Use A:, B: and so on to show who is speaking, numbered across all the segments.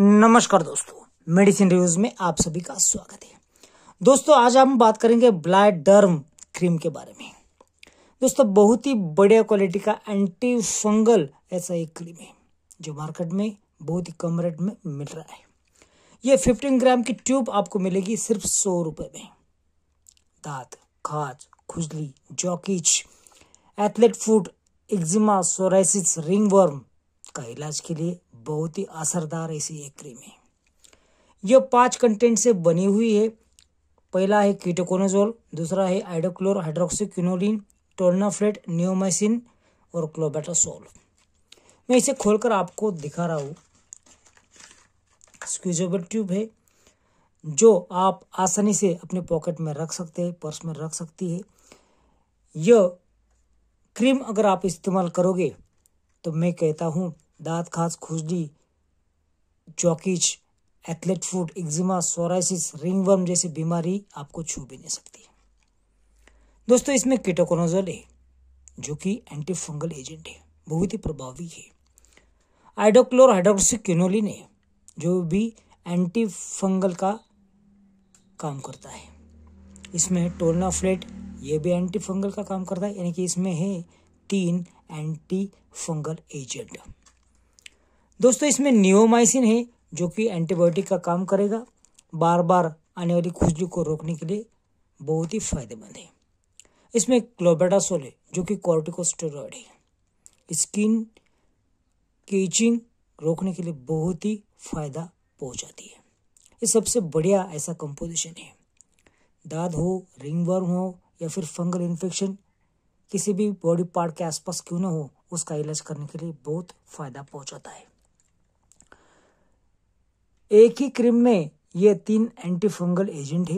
A: नमस्कार दोस्तों medicine reviews में आप सभी का स्वागत है दोस्तों आज हम बात करेंगे ब्लाइट डर्म क्रीम के बारे में दोस्तों बहुत ही बढ़िया क्वालिटी का एंटी फंगल ऐसा एक क्रीम है जो मार्केट में बहुत ही कम रेट में मिल रहा है ये 15 ग्राम की ट्यूब आपको मिलेगी सिर्फ सौ रुपए में दांत खाज खुजली jock itch athlete foot eczema psoriasis ring का इलाज के लिए बहुत ही असरदार ऐसी एक क्रीम है यह पांच कंटेंट से बनी हुई है पहला है कीटोकोनोजोल दूसरा है आइडोक्लोर हाइड्रोक्सीक्विनोलिन टोर्नाफ्लेट न्योमाइसिन और क्लोबेटासोल मैं इसे खोलकर आपको दिखा रहा हूँ स्क्यूजेबल ट्यूब है जो आप आसानी से अपने पॉकेट में रख सकते हैं पर्स में रख सकती है यह क्रीम अगर आप इस्तेमाल करोगे तो मैं कहता हूँ दात खास खुजली jock itch athlete foot eczema psoriasis ringworm जैसी बीमारी आपको छू भी नहीं सकती दोस्तों इसमें किटोकोनोजल है जो कि एंटी फंगल एजेंट है बहुत ही प्रभावी है आइडोक्लोर हाइड्रोक्सिक्विनोलिन है जो भी एंटी फंगल का काम करता है इसमें टोलना फ्लेट ये भी एंटी फंगल का काम करता है यानी कि इसमें है तीन एंटी फंगल एजेंट दोस्तों इसमें नियोमाइसिन है जो कि एंटीबायोटिक का काम करेगा बार बार आने वाली खुजली को रोकने के लिए बहुत ही फायदेमंद है इसमें क्लोबेटासोल है जो कि कॉर्टिकोस्टेरॉयड है स्किन की इचिंग रोकने के लिए बहुत ही फायदा पहुंचाती है ये सबसे बढ़िया ऐसा कंपोजिशन है दाद हो रिंग वर्म हो या फिर फंगल इन्फेक्शन किसी भी बॉडी पार्ट के आसपास क्यों ना हो उसका इलाज करने के लिए बहुत फ़ायदा पहुंचाता है एक ही क्रीम में ये तीन एंटी फंगल एजेंट है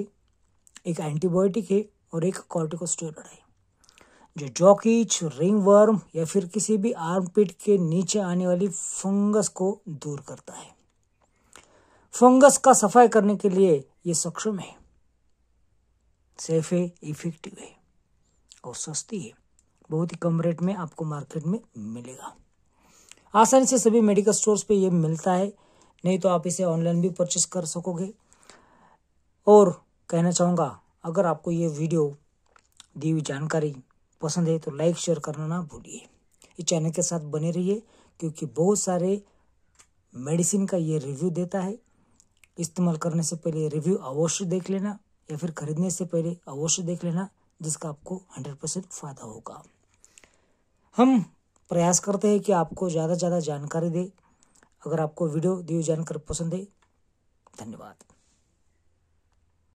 A: एक एंटीबायोटिक है और एक कॉर्टिकोस्टेरॉइड है जो जॉकीच रिंग वर्म या फिर किसी भी आर्म पीट के नीचे आने वाली फंगस को दूर करता है फंगस का सफाई करने के लिए ये सक्षम है सेफ है इफेक्टिव है और सस्ती है बहुत ही कम रेट में आपको मार्केट में मिलेगा आसानी से सभी मेडिकल स्टोर्स पे ये मिलता है नहीं तो आप इसे ऑनलाइन भी परचेस कर सकोगे और कहना चाहूँगा अगर आपको ये वीडियो दी हुई जानकारी पसंद है तो लाइक शेयर करना ना भूलिए इस चैनल के साथ बने रहिए क्योंकि बहुत सारे मेडिसिन का ये रिव्यू देता है इस्तेमाल करने से पहले रिव्यू अवश्य देख लेना या फिर खरीदने से पहले अवश्य देख लेना जिसका आपको हंड्रेड परसेंट फायदा होगा हम प्रयास करते हैं कि आपको ज़्यादा से ज़्यादा जानकारी दे अगर आपको वीडियो दिव्य जानकर पसंद है धन्यवाद